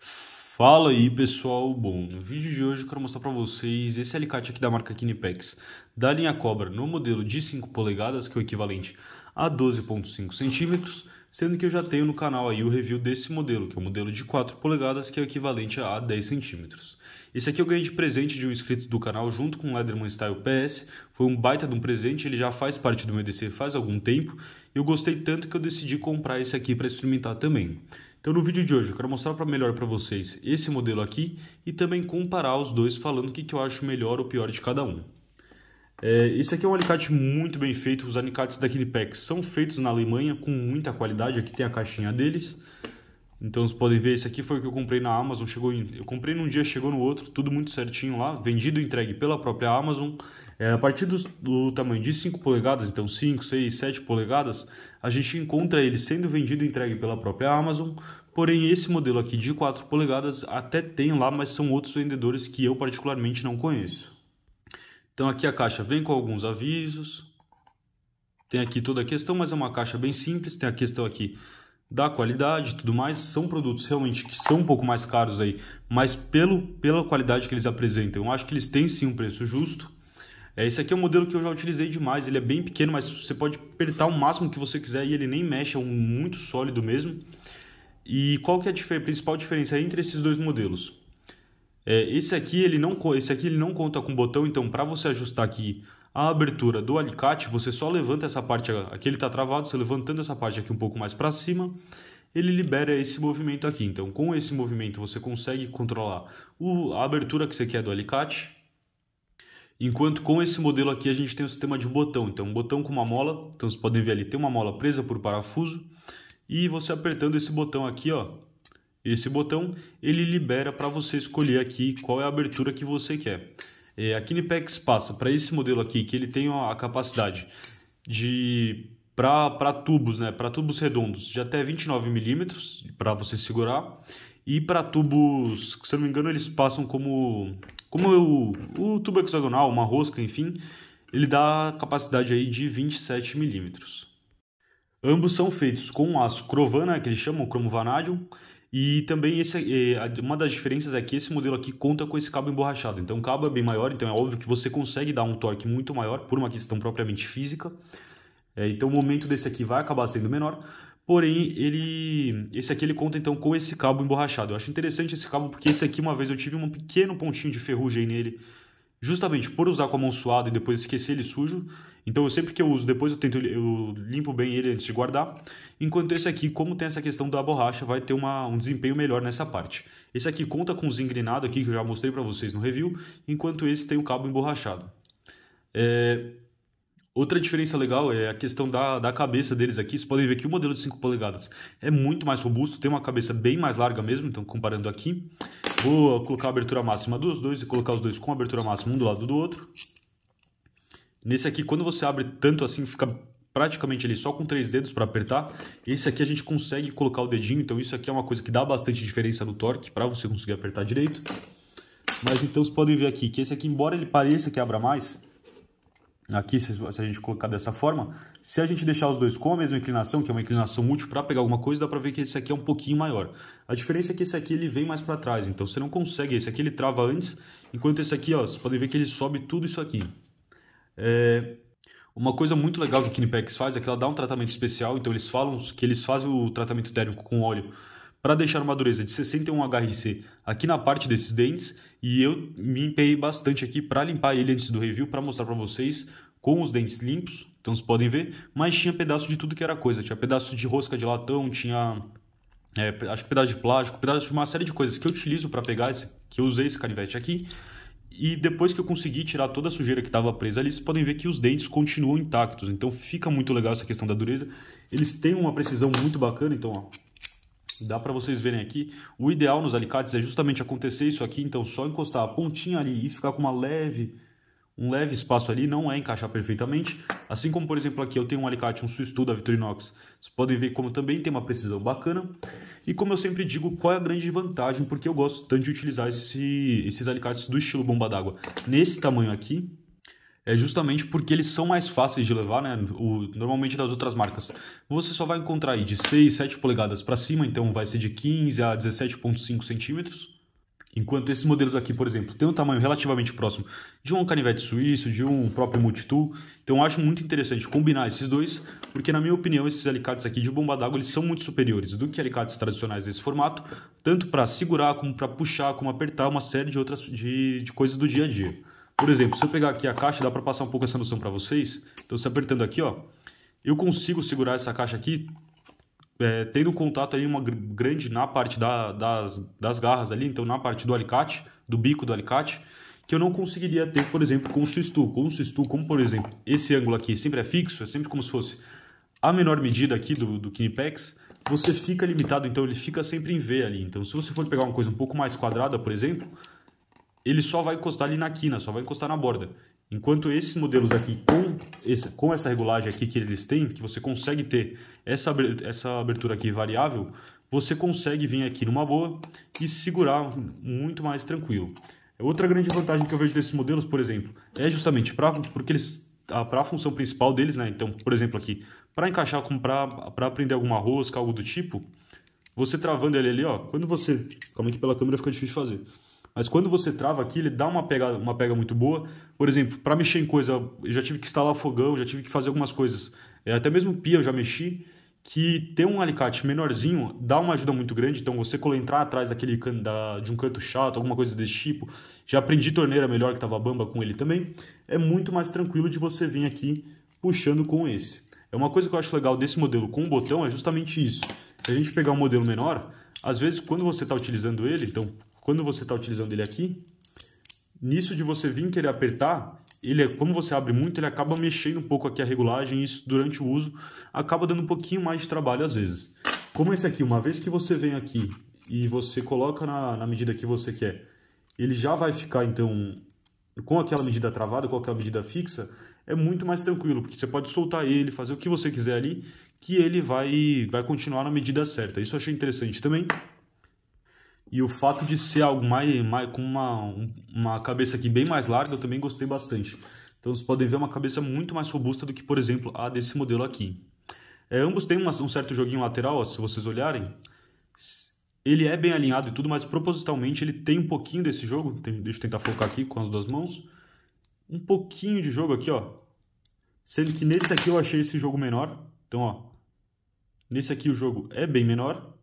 Fala aí pessoal, bom, no vídeo de hoje eu quero mostrar para vocês esse alicate aqui da marca Kinipex, da linha Cobra, no modelo de 5 polegadas, que é o equivalente a 12.5 centímetros, sendo que eu já tenho no canal aí o review desse modelo, que é o modelo de 4 polegadas, que é o equivalente a 10 centímetros. Esse aqui eu ganhei de presente de um inscrito do canal junto com o Leatherman Style PS, foi um baita de um presente, ele já faz parte do meu DC faz algum tempo, e eu gostei tanto que eu decidi comprar esse aqui para experimentar também. Então no vídeo de hoje eu quero mostrar para melhor para vocês esse modelo aqui e também comparar os dois falando o que, que eu acho melhor ou pior de cada um. É, esse aqui é um alicate muito bem feito, os alicates da Kinipex são feitos na Alemanha com muita qualidade, aqui tem a caixinha deles. Então vocês podem ver, esse aqui foi o que eu comprei na Amazon, chegou em, eu comprei num dia, chegou no outro, tudo muito certinho lá, vendido e entregue pela própria Amazon. É, a partir do, do, tamanho de 5 polegadas, então 5, 6, 7 polegadas, a gente encontra ele sendo vendido e entregue pela própria Amazon. Porém, esse modelo aqui de 4 polegadas até tem lá, mas são outros vendedores que eu particularmente não conheço. Então aqui a caixa vem com alguns avisos. Tem aqui toda a questão, mas é uma caixa bem simples. Tem a questão aqui da qualidade e tudo mais. São produtos realmente que são um pouco mais caros aí, mas pelo, pela qualidade que eles apresentam, eu acho que eles têm sim um preço justo. É, esse aqui é um modelo que eu já utilizei demais, ele é bem pequeno, mas você pode apertar o máximo que você quiser e ele nem mexe, é um muito sólido mesmo. E qual que é a dif principal diferença entre esses dois modelos? É, esse, aqui, ele não, esse aqui ele não conta com botão, então para você ajustar aqui a abertura do alicate, você só levanta essa parte, aqui ele está travado, você levantando essa parte aqui um pouco mais para cima, ele libera esse movimento aqui. Então com esse movimento você consegue controlar o, a abertura que você quer do alicate, Enquanto com esse modelo aqui a gente tem o um sistema de botão. Então, um botão com uma mola. Então, vocês podem ver ali, tem uma mola presa por parafuso. E você apertando esse botão aqui, ó. Esse botão, ele libera para você escolher aqui qual é a abertura que você quer. É, a Kinipex passa para esse modelo aqui, que ele tem a capacidade de para tubos, né? Para tubos redondos de até 29 milímetros para você segurar e para tubos, que, se eu não me engano, eles passam como como o, o tubo hexagonal, uma rosca, enfim, ele dá capacidade aí de 27 milímetros. Ambos são feitos com aço crovana, que eles chamam cromo vanadium, e também esse, é, uma das diferenças é que esse modelo aqui conta com esse cabo emborrachado. Então o cabo é bem maior, então é óbvio que você consegue dar um torque muito maior por uma questão propriamente física. É, então o momento desse aqui vai acabar sendo menor, Porém, ele esse aqui ele conta então com esse cabo emborrachado. Eu acho interessante esse cabo porque esse aqui uma vez eu tive um pequeno pontinho de ferrugem nele, justamente por usar com a mão suada e depois esquecer ele sujo. Então, eu sempre que eu uso, depois eu tento eu limpo bem ele antes de guardar. Enquanto esse aqui, como tem essa questão da borracha, vai ter uma, um desempenho melhor nessa parte. Esse aqui conta com os engrenado aqui que eu já mostrei para vocês no review, enquanto esse tem o cabo emborrachado. É, Outra diferença legal é a questão da, da cabeça deles aqui. Vocês podem ver que o modelo de 5 polegadas é muito mais robusto, tem uma cabeça bem mais larga mesmo, então comparando aqui. Vou colocar a abertura máxima dos dois e colocar os dois com a abertura máxima um do lado do outro. Nesse aqui, quando você abre tanto assim, fica praticamente ali só com três dedos para apertar. Esse aqui a gente consegue colocar o dedinho, então isso aqui é uma coisa que dá bastante diferença no torque para você conseguir apertar direito. Mas então vocês podem ver aqui que esse aqui, embora ele pareça que abra mais, aqui, se, a gente colocar dessa forma, se a gente deixar os dois com a mesma inclinação, que é uma inclinação útil para pegar alguma coisa, dá para ver que esse aqui é um pouquinho maior. A diferença é que esse aqui ele vem mais para trás, então você não consegue, esse aqui ele trava antes, enquanto esse aqui, ó, vocês podem ver que ele sobe tudo isso aqui. É... Uma coisa muito legal que o Kinipex faz é que ela dá um tratamento especial, então eles falam que eles fazem o tratamento térmico com óleo para deixar uma dureza de 61 HRC aqui na parte desses dentes e eu me empenhei bastante aqui para limpar ele antes do review para mostrar para vocês com os dentes limpos, então vocês podem ver, mas tinha pedaço de tudo que era coisa, tinha pedaço de rosca de latão, tinha é, acho que pedaço de plástico, pedaço de uma série de coisas que eu utilizo para pegar, esse, que eu usei esse canivete aqui, e depois que eu consegui tirar toda a sujeira que estava presa ali, vocês podem ver que os dentes continuam intactos. Então fica muito legal essa questão da dureza. Eles têm uma precisão muito bacana, então ó, Dá para vocês verem aqui, o ideal nos alicates é justamente acontecer isso aqui, então só encostar a pontinha ali e ficar com uma leve, um leve espaço ali, não é encaixar perfeitamente. Assim como, por exemplo, aqui eu tenho um alicate, um Swiss da Victorinox, vocês podem ver como também tem uma precisão bacana. E como eu sempre digo, qual é a grande vantagem, porque eu gosto tanto de utilizar esse, esses alicates do estilo bomba d'água. Nesse tamanho aqui, é justamente porque eles são mais fáceis de levar, né? O, normalmente das outras marcas. Você só vai encontrar aí de 6, 7 polegadas para cima, então vai ser de 15 a 17,5 centímetros. Enquanto esses modelos aqui, por exemplo, têm um tamanho relativamente próximo de um canivete suíço, de um próprio multitool. Então acho muito interessante combinar esses dois, porque na minha opinião esses alicates aqui de bomba d'água eles são muito superiores do que alicates tradicionais desse formato, tanto para segurar, como para puxar, como apertar, uma série de outras de, de coisas do dia a dia. Por exemplo, se eu pegar aqui a caixa, dá para passar um pouco essa noção para vocês. Então, se tá apertando aqui, ó, eu consigo segurar essa caixa aqui, é, tendo contato aí uma grande na parte da, das, das garras ali, então na parte do alicate, do bico do alicate, que eu não conseguiria ter, por exemplo, com o Swistu. Com o Swistu, como por exemplo, esse ângulo aqui sempre é fixo, é sempre como se fosse a menor medida aqui do, do Kinipex, você fica limitado, então ele fica sempre em V ali. Então, se você for pegar uma coisa um pouco mais quadrada, por exemplo, ele só vai encostar ali na quina, só vai encostar na borda. Enquanto esses modelos aqui, com, esse, com essa regulagem aqui que eles têm, que você consegue ter essa, essa abertura aqui variável, você consegue vir aqui numa boa e segurar muito mais tranquilo. Outra grande vantagem que eu vejo desses modelos, por exemplo, é justamente pra, porque eles para a função principal deles, né? Então, por exemplo, aqui, para encaixar, para prender alguma rosca, algo do tipo, você travando ele ali, ó, quando você... Calma que pela câmera fica difícil de fazer mas quando você trava aqui, ele dá uma pega, uma pega muito boa. Por exemplo, para mexer em coisa, eu já tive que instalar fogão, já tive que fazer algumas coisas, é, até mesmo pia eu já mexi, que ter um alicate menorzinho dá uma ajuda muito grande. Então, você entrar atrás daquele can, da, de um canto chato, alguma coisa desse tipo, já aprendi torneira melhor que estava bamba com ele também, é muito mais tranquilo de você vir aqui puxando com esse. É uma coisa que eu acho legal desse modelo com o botão é justamente isso. Se a gente pegar um modelo menor, às vezes quando você está utilizando ele, então quando você está utilizando ele aqui, nisso de você vir querer apertar, ele é, como você abre muito, ele acaba mexendo um pouco aqui a regulagem, e isso durante o uso acaba dando um pouquinho mais de trabalho às vezes. Como esse aqui, uma vez que você vem aqui e você coloca na, na medida que você quer, ele já vai ficar então com aquela medida travada, com aquela medida fixa, é muito mais tranquilo, porque você pode soltar ele, fazer o que você quiser ali, que ele vai, vai continuar na medida certa. Isso eu achei interessante também. E o fato de ser algo mais, mais com uma, uma cabeça aqui bem mais larga, eu também gostei bastante. Então vocês podem ver é uma cabeça muito mais robusta do que, por exemplo, a desse modelo aqui. É, ambos têm uma, um certo joguinho lateral, ó, se vocês olharem. Ele é bem alinhado e tudo, mas propositalmente ele tem um pouquinho desse jogo. Tem, deixa eu tentar focar aqui com as duas mãos. Um pouquinho de jogo aqui, ó. Sendo que nesse aqui eu achei esse jogo menor. Então, ó. Nesse aqui o jogo é bem menor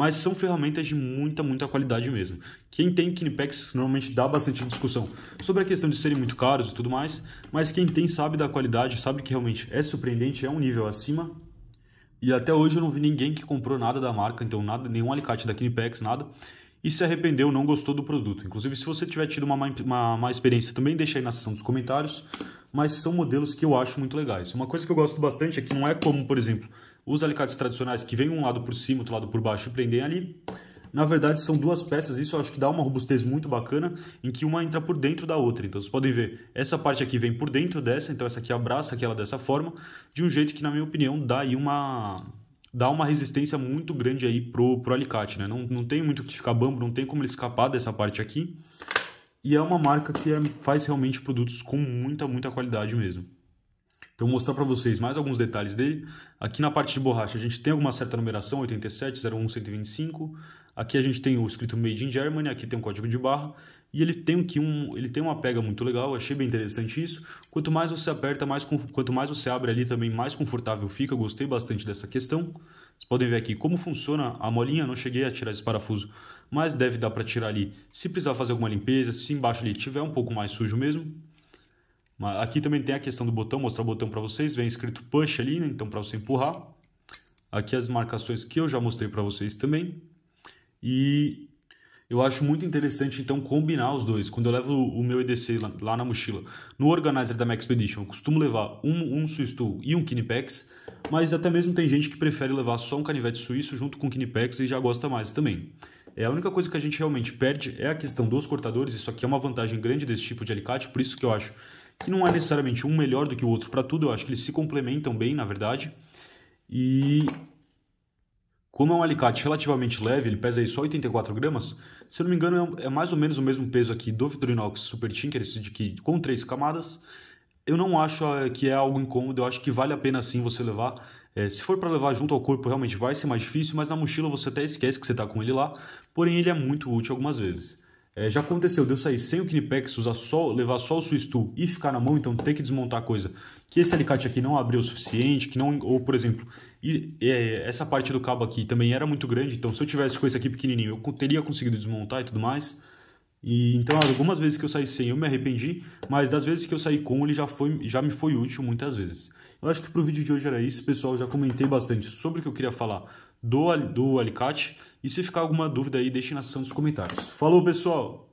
mas são ferramentas de muita, muita qualidade mesmo. Quem tem Kinpex normalmente dá bastante discussão sobre a questão de serem muito caros e tudo mais, mas quem tem sabe da qualidade, sabe que realmente é surpreendente, é um nível acima. E até hoje eu não vi ninguém que comprou nada da marca, então nada, nenhum alicate da Kinpex, nada e se arrependeu, não gostou do produto. Inclusive, se você tiver tido uma má, uma má experiência, também deixa aí na seção dos comentários, mas são modelos que eu acho muito legais. Uma coisa que eu gosto bastante é que não é como, por exemplo, os alicates tradicionais que vem um lado por cima, outro lado por baixo e prendem ali. Na verdade, são duas peças, isso eu acho que dá uma robustez muito bacana, em que uma entra por dentro da outra. Então, vocês podem ver, essa parte aqui vem por dentro dessa, então essa aqui abraça aquela dessa forma, de um jeito que, na minha opinião, dá aí uma, dá uma resistência muito grande aí pro, pro alicate, né? Não, não tem muito o que ficar bambo, não tem como ele escapar dessa parte aqui. E é uma marca que é, faz realmente produtos com muita, muita qualidade mesmo. Então, vou mostrar para vocês mais alguns detalhes dele. Aqui na parte de borracha, a gente tem alguma certa numeração, 87, 01, 125. Aqui a gente tem o escrito Made in Germany, aqui tem um código de barra. E ele tem, aqui um, ele tem uma pega muito legal, achei bem interessante isso. Quanto mais você aperta, mais, quanto mais você abre ali também, mais confortável fica. Gostei bastante dessa questão. Vocês podem ver aqui como funciona a molinha, não cheguei a tirar esse parafuso, mas deve dar para tirar ali. Se precisar fazer alguma limpeza, se embaixo ali tiver um pouco mais sujo mesmo, Aqui também tem a questão do botão, mostrar o botão para vocês. Vem escrito push ali, né? então para você empurrar. Aqui as marcações que eu já mostrei para vocês também. E eu acho muito interessante então combinar os dois. Quando eu levo o meu EDC lá, lá na mochila, no organizer da Max Expedition, eu costumo levar um, um Swiss Tool e um Kinipex, mas até mesmo tem gente que prefere levar só um canivete suíço junto com o Kinipex e já gosta mais também. É a única coisa que a gente realmente perde é a questão dos cortadores. Isso aqui é uma vantagem grande desse tipo de alicate, por isso que eu acho que não há é necessariamente um melhor do que o outro para tudo, eu acho que eles se complementam bem, na verdade. E como é um alicate relativamente leve, ele pesa aí só 84 gramas, se eu não me engano é, é mais ou menos o mesmo peso aqui do Vitorinox Super Tinker, é esse de que com três camadas, eu não acho eh, que é algo incômodo, eu acho que vale a pena sim você levar. É, se for para levar junto ao corpo, realmente vai ser mais difícil, mas na mochila você até esquece que você está com ele lá, porém ele é muito útil algumas vezes. É, já aconteceu de eu sair sem o Knipex, usar só, levar só o Swiss Tool e ficar na mão, então ter que desmontar a coisa que esse alicate aqui não abriu o suficiente, que não, ou por exemplo, e, é, essa parte do cabo aqui também era muito grande, então se eu tivesse com esse aqui pequenininho, eu teria conseguido desmontar e tudo mais. E então algumas vezes que eu saí sem, eu me arrependi, mas das vezes que eu saí com, ele já foi, já me foi útil muitas vezes. Eu acho que pro vídeo de hoje era isso, pessoal, já comentei bastante sobre o que eu queria falar do, do alicate. E se ficar alguma dúvida aí, deixe na seção dos comentários. Falou, pessoal!